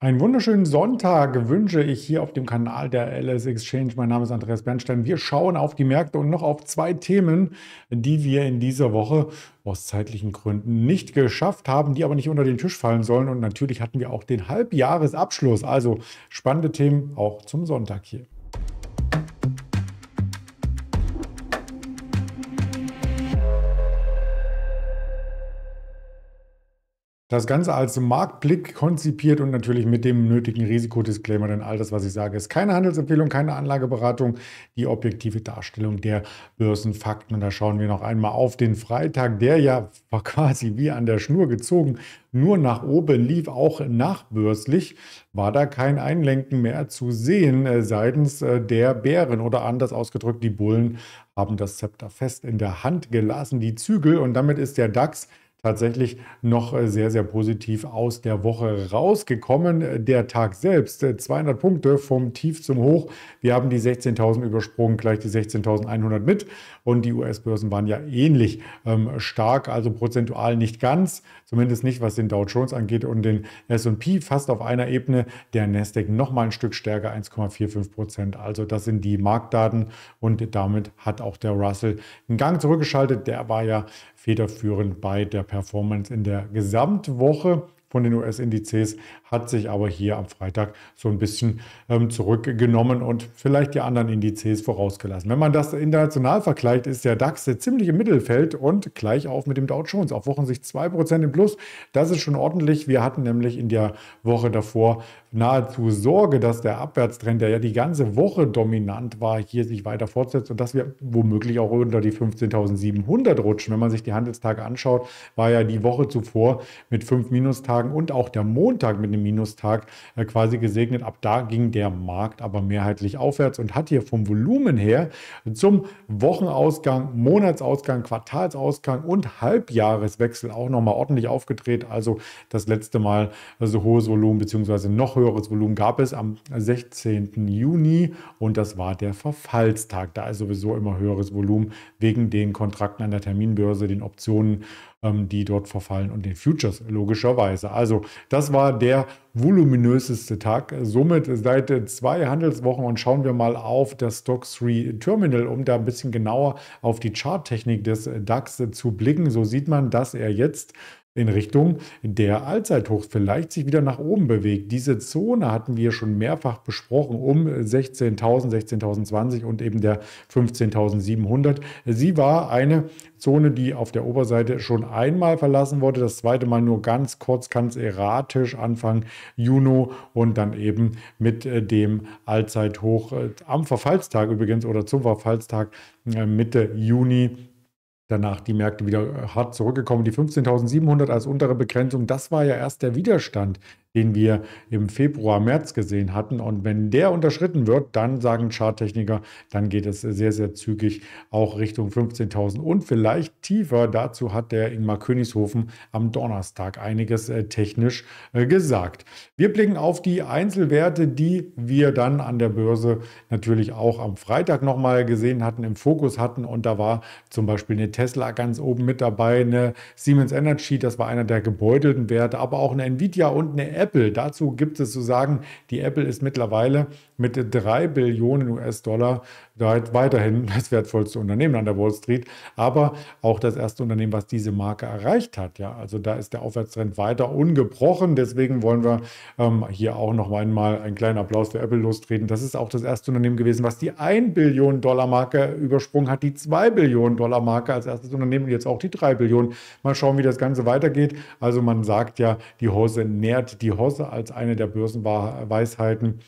Einen wunderschönen Sonntag wünsche ich hier auf dem Kanal der LS Exchange. Mein Name ist Andreas Bernstein. Wir schauen auf die Märkte und noch auf zwei Themen, die wir in dieser Woche aus zeitlichen Gründen nicht geschafft haben, die aber nicht unter den Tisch fallen sollen. Und natürlich hatten wir auch den Halbjahresabschluss. Also spannende Themen auch zum Sonntag hier. Das Ganze als Marktblick konzipiert und natürlich mit dem nötigen Risikodisclaimer, denn all das, was ich sage, ist keine Handelsempfehlung, keine Anlageberatung, die objektive Darstellung der Börsenfakten. Und da schauen wir noch einmal auf den Freitag, der ja quasi wie an der Schnur gezogen, nur nach oben lief, auch nachbörslich, war da kein Einlenken mehr zu sehen äh, seitens äh, der Bären oder anders ausgedrückt, die Bullen haben das Zepter fest in der Hand gelassen, die Zügel und damit ist der DAX tatsächlich noch äh, sehr, sehr positiv aus der Woche rausgekommen. Äh, der Tag selbst, 200 äh, Punkte vom Tief zum Hoch. Wir haben die 16.000 übersprungen, gleich die 16.100 mit und die US-Börsen waren ja ähnlich ähm, stark, also prozentual nicht ganz, zumindest nicht was den Dow Jones angeht und den S&P fast auf einer Ebene, der Nasdaq noch mal ein Stück stärker 1,45 Prozent. Also das sind die Marktdaten und damit hat auch der Russell einen Gang zurückgeschaltet. Der war ja federführend bei der Performance in der Gesamtwoche von den US-Indizes, hat sich aber hier am Freitag so ein bisschen ähm, zurückgenommen und vielleicht die anderen Indizes vorausgelassen. Wenn man das international vergleicht, ist der DAX ziemlich im Mittelfeld und gleich auf mit dem Dow Jones. Auf Wochensicht 2% im Plus. Das ist schon ordentlich. Wir hatten nämlich in der Woche davor nahezu Sorge, dass der Abwärtstrend, der ja die ganze Woche dominant war, hier sich weiter fortsetzt und dass wir womöglich auch unter die 15.700 rutschen. Wenn man sich die Handelstage anschaut, war ja die Woche zuvor mit 5 Minustagen Minustagen und auch der Montag mit einem Minustag äh, quasi gesegnet. Ab da ging der Markt aber mehrheitlich aufwärts und hat hier vom Volumen her zum Wochenausgang, Monatsausgang, Quartalsausgang und Halbjahreswechsel auch nochmal ordentlich aufgedreht. Also das letzte Mal so also hohes Volumen bzw. noch höheres Volumen gab es am 16. Juni und das war der Verfallstag. Da ist sowieso immer höheres Volumen wegen den Kontrakten an der Terminbörse, den Optionen ähm, die dort verfallen und den Futures logischerweise. Also das war der voluminöseste Tag. Somit seit zwei Handelswochen und schauen wir mal auf das Stock 3 Terminal, um da ein bisschen genauer auf die Charttechnik des DAX zu blicken. So sieht man, dass er jetzt in Richtung der Allzeithoch vielleicht sich wieder nach oben bewegt. Diese Zone hatten wir schon mehrfach besprochen um 16.000, 16.020 und eben der 15.700. Sie war eine Zone, die auf der Oberseite schon einmal verlassen wurde, das zweite Mal nur ganz kurz, ganz erratisch Anfang Juni und dann eben mit äh, dem Allzeithoch äh, am Verfallstag übrigens oder zum Verfallstag äh, Mitte Juni danach die Märkte wieder hart zurückgekommen. Die 15.700 als untere Begrenzung, das war ja erst der Widerstand, den wir im Februar, März gesehen hatten. Und wenn der unterschritten wird, dann sagen Charttechniker, dann geht es sehr, sehr zügig auch Richtung 15.000 und vielleicht tiefer. Dazu hat der Ingmar Königshofen am Donnerstag einiges äh, technisch äh, gesagt. Wir blicken auf die Einzelwerte, die wir dann an der Börse natürlich auch am Freitag nochmal gesehen hatten, im Fokus hatten. Und da war zum Beispiel eine Tesla ganz oben mit dabei, eine Siemens Energy, das war einer der gebeutelten Werte, aber auch eine Nvidia und eine Apple. Dazu gibt es zu sagen, die Apple ist mittlerweile mit 3 Billionen US-Dollar Halt weiterhin das wertvollste Unternehmen an der Wall Street, aber auch das erste Unternehmen, was diese Marke erreicht hat. Ja, also da ist der Aufwärtstrend weiter ungebrochen. Deswegen wollen wir ähm, hier auch noch einmal einen kleinen Applaus für Apple lostreten. Das ist auch das erste Unternehmen gewesen, was die 1 Billion Dollar Marke übersprungen hat, die 2 Billionen Dollar Marke als erstes Unternehmen und jetzt auch die 3 Billionen. Mal schauen, wie das Ganze weitergeht. Also man sagt ja, die Hose nährt die Hose als eine der Börsenweisheiten.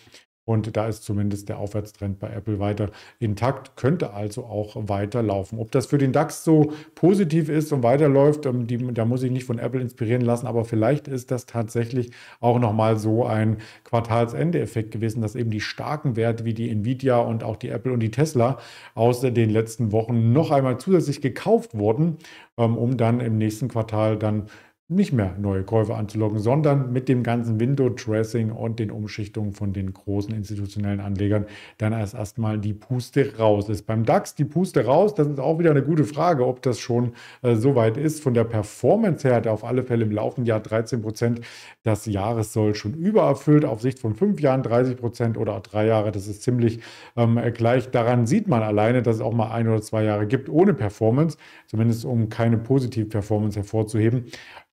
Und da ist zumindest der Aufwärtstrend bei Apple weiter intakt, könnte also auch weiterlaufen. Ob das für den DAX so positiv ist und weiterläuft, ähm, die, da muss ich nicht von Apple inspirieren lassen, aber vielleicht ist das tatsächlich auch nochmal so ein Quartalsende-Effekt gewesen, dass eben die starken Werte wie die Nvidia und auch die Apple und die Tesla aus den letzten Wochen noch einmal zusätzlich gekauft wurden, ähm, um dann im nächsten Quartal dann nicht mehr neue Käufer anzulocken, sondern mit dem ganzen Window-Dressing und den Umschichtungen von den großen institutionellen Anlegern dann erst erstmal die Puste raus ist. Beim DAX die Puste raus, das ist auch wieder eine gute Frage, ob das schon äh, soweit ist. Von der Performance her hat er auf alle Fälle im laufenden Jahr 13 Prozent. Das Jahressoll schon übererfüllt, auf Sicht von fünf Jahren 30 Prozent oder auch drei Jahre. Das ist ziemlich ähm, äh, gleich. Daran sieht man alleine, dass es auch mal ein oder zwei Jahre gibt ohne Performance, zumindest um keine positive Performance hervorzuheben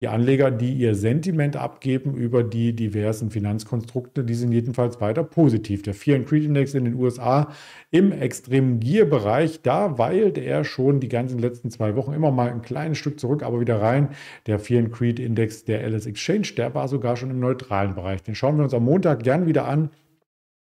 die Anleger, die ihr Sentiment abgeben über die diversen Finanzkonstrukte, die sind jedenfalls weiter positiv. Der Fear and Creed Index in den USA im extremen Gierbereich, da weilt er schon die ganzen letzten zwei Wochen immer mal ein kleines Stück zurück, aber wieder rein. Der Fear and Creed Index der LS Exchange, der war sogar schon im neutralen Bereich. Den schauen wir uns am Montag gern wieder an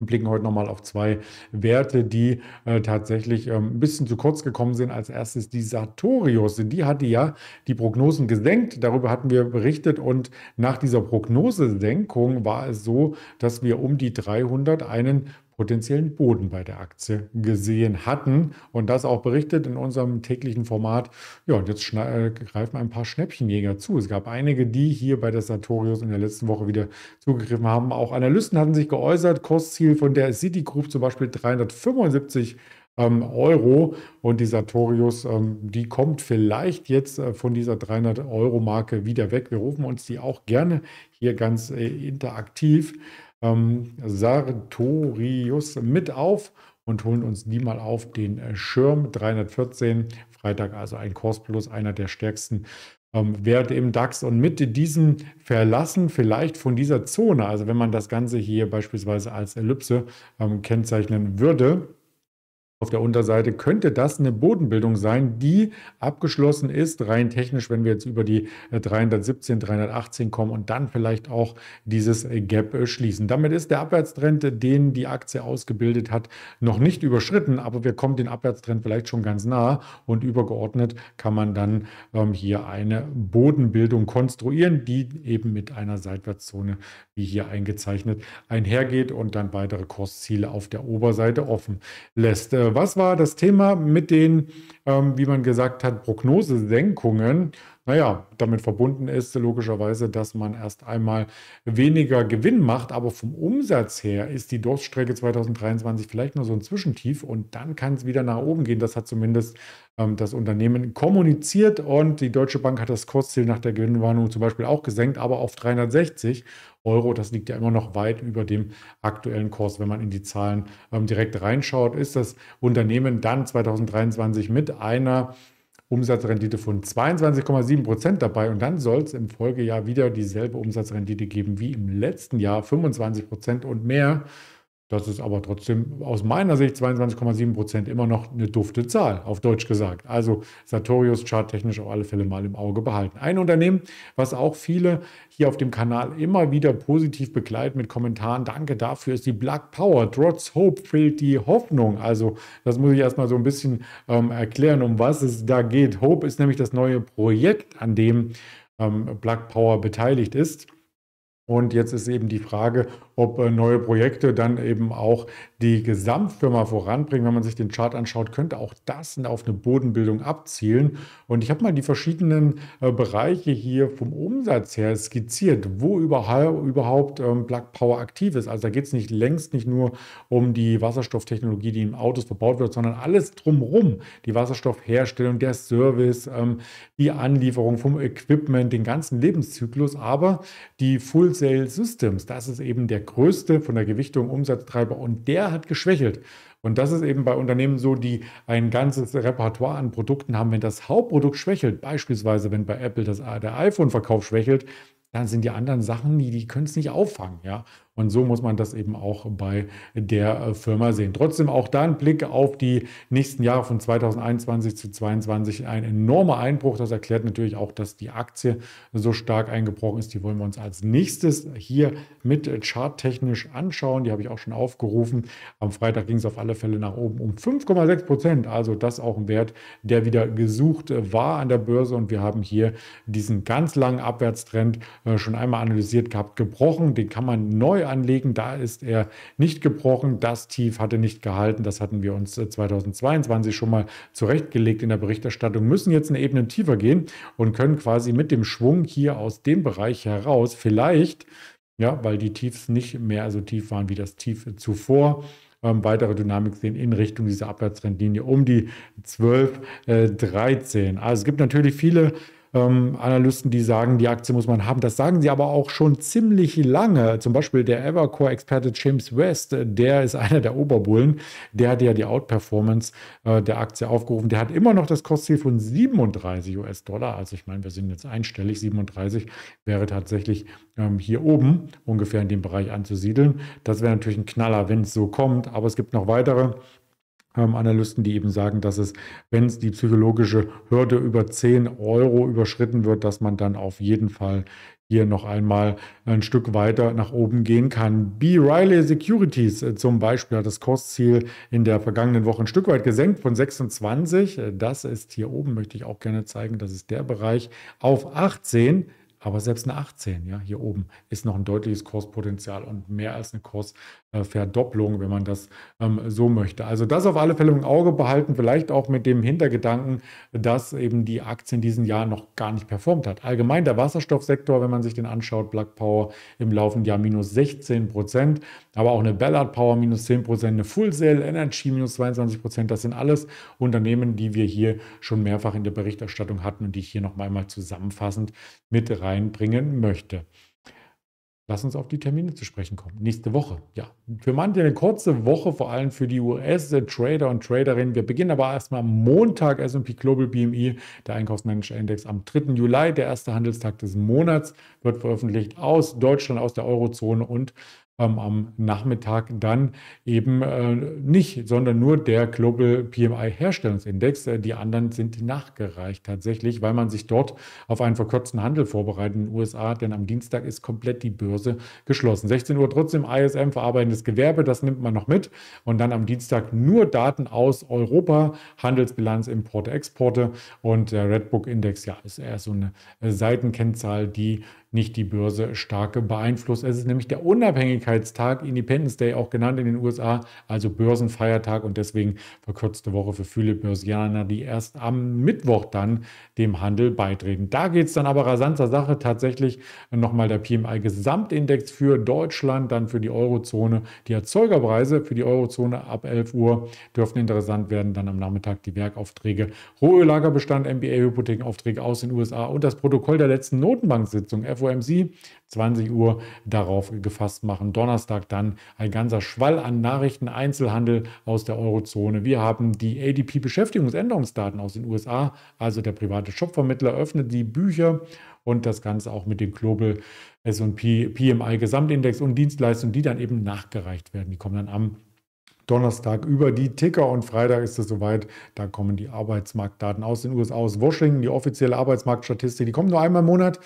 und blicken heute nochmal auf zwei Werte, die äh, tatsächlich ähm, ein bisschen zu kurz gekommen sind. Als erstes die Sartorius. Die hatte ja die Prognosen gesenkt. Darüber hatten wir berichtet. Und nach dieser Prognosesenkung war es so, dass wir um die 300 einen potenziellen Boden bei der Aktie gesehen hatten und das auch berichtet in unserem täglichen Format. Ja, und jetzt äh, greifen ein paar Schnäppchenjäger zu. Es gab einige, die hier bei der Sartorius in der letzten Woche wieder zugegriffen haben. Auch Analysten hatten sich geäußert. Kursziel von der Citigroup zum Beispiel 375 ähm, Euro. Und die Sartorius, ähm, die kommt vielleicht jetzt äh, von dieser 300-Euro-Marke wieder weg. Wir rufen uns die auch gerne hier ganz äh, interaktiv ähm, Sartorius mit auf und holen uns die mal auf den äh, Schirm 314. Freitag also ein Kurs plus einer der stärksten ähm, Werte im DAX. Und mit diesem Verlassen vielleicht von dieser Zone, also wenn man das Ganze hier beispielsweise als Ellipse ähm, kennzeichnen würde, auf der Unterseite, könnte das eine Bodenbildung sein, die abgeschlossen ist, rein technisch, wenn wir jetzt über die 317, äh, 318 kommen und dann vielleicht auch dieses äh, Gap äh, schließen. Damit ist der Abwärtstrend, den die Aktie ausgebildet hat, noch nicht überschritten, aber wir kommen den Abwärtstrend vielleicht schon ganz nah und übergeordnet kann man dann ähm, hier eine Bodenbildung konstruieren, die eben mit einer Seitwärtszone, wie hier eingezeichnet, einhergeht und dann weitere Kursziele auf der Oberseite offen lässt was war das Thema mit den, ähm, wie man gesagt hat, Prognosesenkungen? Naja, damit verbunden ist logischerweise, dass man erst einmal weniger Gewinn macht, aber vom Umsatz her ist die Durststrecke 2023 vielleicht nur so ein Zwischentief und dann kann es wieder nach oben gehen. Das hat zumindest ähm, das Unternehmen kommuniziert und die Deutsche Bank hat das Kursziel nach der Gewinnwarnung zum Beispiel auch gesenkt, aber auf 360 Euro. Das liegt ja immer noch weit über dem aktuellen Kurs, wenn man in die Zahlen ähm, direkt reinschaut. Ist das Unternehmen dann 2023 mit einer Umsatzrendite von 22,7 Prozent dabei und dann soll es im Folgejahr wieder dieselbe Umsatzrendite geben wie im letzten Jahr, 25 Prozent und mehr das ist aber trotzdem aus meiner Sicht 22,7 Prozent immer noch eine dufte Zahl, auf Deutsch gesagt. Also Sartorius Chart technisch auf alle Fälle mal im Auge behalten. Ein Unternehmen, was auch viele hier auf dem Kanal immer wieder positiv begleiten mit Kommentaren, danke dafür, ist die Black Power. Trotz Hope fehlt die Hoffnung. Also das muss ich erstmal so ein bisschen ähm, erklären, um was es da geht. Hope ist nämlich das neue Projekt, an dem ähm, Black Power beteiligt ist. Und jetzt ist eben die Frage, ob äh, neue Projekte dann eben auch die Gesamtfirma voranbringen. Wenn man sich den Chart anschaut, könnte auch das auf eine Bodenbildung abzielen. Und ich habe mal die verschiedenen äh, Bereiche hier vom Umsatz her skizziert, wo überhaupt Plug ähm, Power aktiv ist. Also da geht es nicht längst nicht nur um die Wasserstofftechnologie, die in Autos verbaut wird, sondern alles drumherum. Die Wasserstoffherstellung, der Service, ähm, die Anlieferung vom Equipment, den ganzen Lebenszyklus, aber die Full Full Systems. Das ist eben der größte von der Gewichtung Umsatztreiber und der hat geschwächelt. Und das ist eben bei Unternehmen so, die ein ganzes Repertoire an Produkten haben. Wenn das Hauptprodukt schwächelt, beispielsweise wenn bei Apple das, der iPhone-Verkauf schwächelt, dann sind die anderen Sachen, die, die können es nicht auffangen. Ja? Und so muss man das eben auch bei der äh, Firma sehen. Trotzdem auch da ein Blick auf die nächsten Jahre von 2021 zu 2022. Ein enormer Einbruch. Das erklärt natürlich auch, dass die Aktie so stark eingebrochen ist. Die wollen wir uns als nächstes hier mit charttechnisch anschauen. Die habe ich auch schon aufgerufen. Am Freitag ging es auf alle Fälle nach oben um 5,6 Prozent. Also das auch ein Wert, der wieder gesucht äh, war an der Börse. Und wir haben hier diesen ganz langen Abwärtstrend äh, schon einmal analysiert gehabt, gebrochen. Den kann man neu anlegen. Da ist er nicht gebrochen. Das Tief hatte nicht gehalten. Das hatten wir uns 2022 äh, schon mal zurechtgelegt in der Berichterstattung. Müssen jetzt eine Ebene tiefer gehen und können quasi mit dem Schwung hier aus dem Bereich heraus vielleicht, ja, weil die Tiefs nicht mehr so tief waren wie das Tief zuvor, ähm, weitere Dynamik sehen in Richtung dieser Abwärtstrendlinie um die 12, äh, 13. Also es gibt natürlich viele ähm, Analysten, die sagen, die Aktie muss man haben. Das sagen sie aber auch schon ziemlich lange. Zum Beispiel der Evercore-Experte James West, äh, der ist einer der Oberbullen. Der hat ja die Outperformance äh, der Aktie aufgerufen. Der hat immer noch das Kostziel von 37 US-Dollar. Also ich meine, wir sind jetzt einstellig. 37 wäre tatsächlich ähm, hier oben ungefähr in dem Bereich anzusiedeln. Das wäre natürlich ein Knaller, wenn es so kommt. Aber es gibt noch weitere ähm, Analysten, die eben sagen, dass es, wenn es die psychologische Hürde über 10 Euro überschritten wird, dass man dann auf jeden Fall hier noch einmal ein Stück weiter nach oben gehen kann. B. Riley Securities äh, zum Beispiel hat das Kursziel in der vergangenen Woche ein Stück weit gesenkt von 26. Äh, das ist hier oben, möchte ich auch gerne zeigen, das ist der Bereich auf 18. Aber selbst eine 18, ja, hier oben ist noch ein deutliches Kurspotenzial und mehr als eine Kurs äh, Verdopplung, wenn man das ähm, so möchte. Also das auf alle Fälle im Auge behalten, vielleicht auch mit dem Hintergedanken, dass eben die Aktie in diesen Jahr noch gar nicht performt hat. Allgemein der Wasserstoffsektor, wenn man sich den anschaut, Black Power im laufenden Jahr minus 16 Prozent, aber auch eine Ballard Power minus 10 Prozent, eine Full Sail Energy minus 22 Prozent, das sind alles Unternehmen, die wir hier schon mehrfach in der Berichterstattung hatten und die ich hier noch einmal zusammenfassend mit reinbringen möchte. Lass uns auf die Termine zu sprechen kommen. Nächste Woche, ja. Für manche eine kurze Woche, vor allem für die US-Trader und Traderinnen. Wir beginnen aber erstmal am Montag S&P Global BMI, der Einkaufsmanager-Index am 3. Juli. Der erste Handelstag des Monats wird veröffentlicht aus Deutschland, aus der Eurozone und ähm, am Nachmittag dann eben äh, nicht, sondern nur der Global PMI Herstellungsindex. Äh, die anderen sind nachgereicht tatsächlich, weil man sich dort auf einen verkürzten Handel vorbereitet in den USA, denn am Dienstag ist komplett die Börse geschlossen. 16 Uhr trotzdem ISM, verarbeitendes Gewerbe, das nimmt man noch mit. Und dann am Dienstag nur Daten aus Europa, Handelsbilanz, Importe, Exporte und der Redbook Index, ja, ist eher so eine äh, Seitenkennzahl, die nicht die Börse stark beeinflusst. Es ist nämlich der Unabhängigkeitstag, Independence Day auch genannt in den USA, also Börsenfeiertag und deswegen verkürzte Woche für viele Börsianer, die erst am Mittwoch dann dem Handel beitreten. Da geht es dann aber rasant zur Sache. Tatsächlich nochmal der PMI-Gesamtindex für Deutschland, dann für die Eurozone. Die Erzeugerpreise für die Eurozone ab 11 Uhr dürften interessant werden. Dann am Nachmittag die Werkaufträge, Rohöllagerbestand, MBA-Hypothekenaufträge aus den USA und das Protokoll der letzten Notenbanksitzung. FOMC, 20 Uhr darauf gefasst machen. Donnerstag dann ein ganzer Schwall an Nachrichten, Einzelhandel aus der Eurozone. Wir haben die ADP-Beschäftigungsänderungsdaten aus den USA, also der private Shopvermittler öffnet die Bücher und das Ganze auch mit dem Global S&P PMI Gesamtindex und Dienstleistungen, die dann eben nachgereicht werden. Die kommen dann am Donnerstag über die Ticker und Freitag ist es soweit. Da kommen die Arbeitsmarktdaten aus den USA, aus Washington, die offizielle Arbeitsmarktstatistik. Die kommt nur einmal im Monat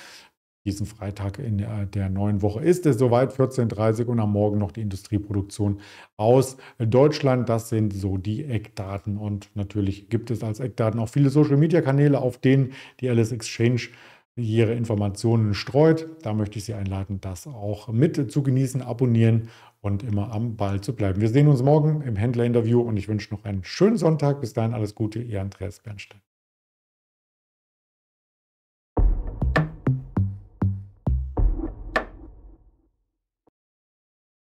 diesen Freitag in der neuen Woche ist es soweit, 14.30 Uhr und am Morgen noch die Industrieproduktion aus Deutschland. Das sind so die Eckdaten und natürlich gibt es als Eckdaten auch viele Social-Media-Kanäle, auf denen die Alice Exchange ihre Informationen streut. Da möchte ich Sie einladen, das auch mit zu genießen, abonnieren und immer am Ball zu bleiben. Wir sehen uns morgen im Händler-Interview und ich wünsche noch einen schönen Sonntag. Bis dahin alles Gute, Ihr Andreas Bernstein.